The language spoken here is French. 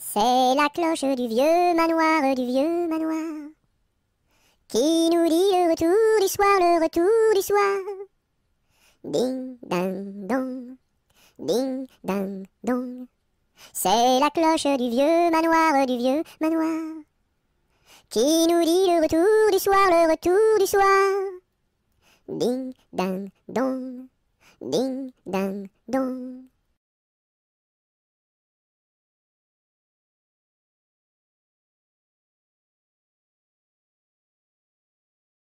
C'est la cloche du vieux manoir, du vieux manoir, qui nous dit le retour du soir, le retour du soir. Ding, ding, dong, ding, ding, dong. C'est la cloche du vieux manoir, du vieux manoir, qui nous dit le retour du soir, le retour du soir. Ding, ding, dong, ding, ding, dong.